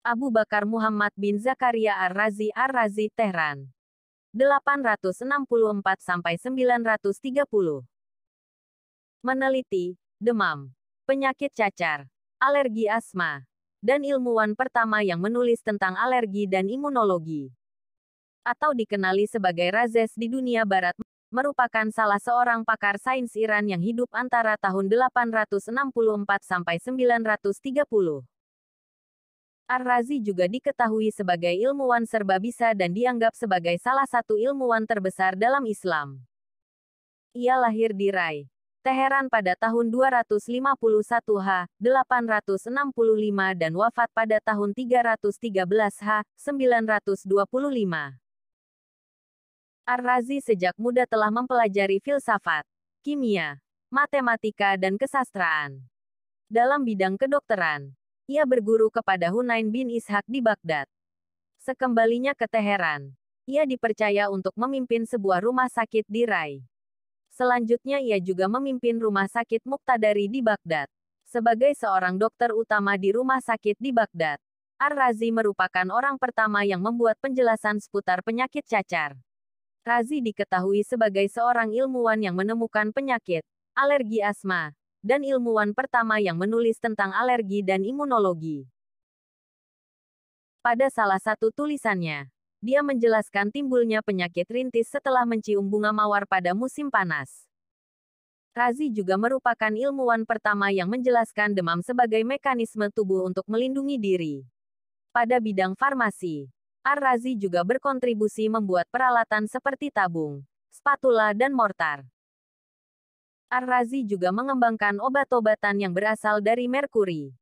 Abu Bakar Muhammad bin Zakaria Ar-Razi Ar-Razi Tehran. 864 sampai 930. Meneliti demam, penyakit cacar, alergi asma, dan ilmuwan pertama yang menulis tentang alergi dan imunologi. Atau dikenali sebagai Razes di dunia barat, merupakan salah seorang pakar sains Iran yang hidup antara tahun 864 sampai 930. Ar-Razi juga diketahui sebagai ilmuwan serba bisa dan dianggap sebagai salah satu ilmuwan terbesar dalam Islam. Ia lahir di Rai, Teheran pada tahun 251 H, 865 dan wafat pada tahun 313 H, 925. Ar-Razi sejak muda telah mempelajari filsafat, kimia, matematika dan kesastraan. Dalam bidang kedokteran, ia berguru kepada Hunain bin Ishak di Baghdad. Sekembalinya ke Teheran, ia dipercaya untuk memimpin sebuah rumah sakit di Rai. Selanjutnya ia juga memimpin rumah sakit Muktadari di Baghdad. Sebagai seorang dokter utama di rumah sakit di Baghdad, Ar-Razi merupakan orang pertama yang membuat penjelasan seputar penyakit cacar. Razi diketahui sebagai seorang ilmuwan yang menemukan penyakit alergi asma dan ilmuwan pertama yang menulis tentang alergi dan imunologi. Pada salah satu tulisannya, dia menjelaskan timbulnya penyakit rintis setelah mencium bunga mawar pada musim panas. Razi juga merupakan ilmuwan pertama yang menjelaskan demam sebagai mekanisme tubuh untuk melindungi diri. Pada bidang farmasi, Ar-Razi juga berkontribusi membuat peralatan seperti tabung, spatula dan mortar. Ar-Razi juga mengembangkan obat-obatan yang berasal dari merkuri.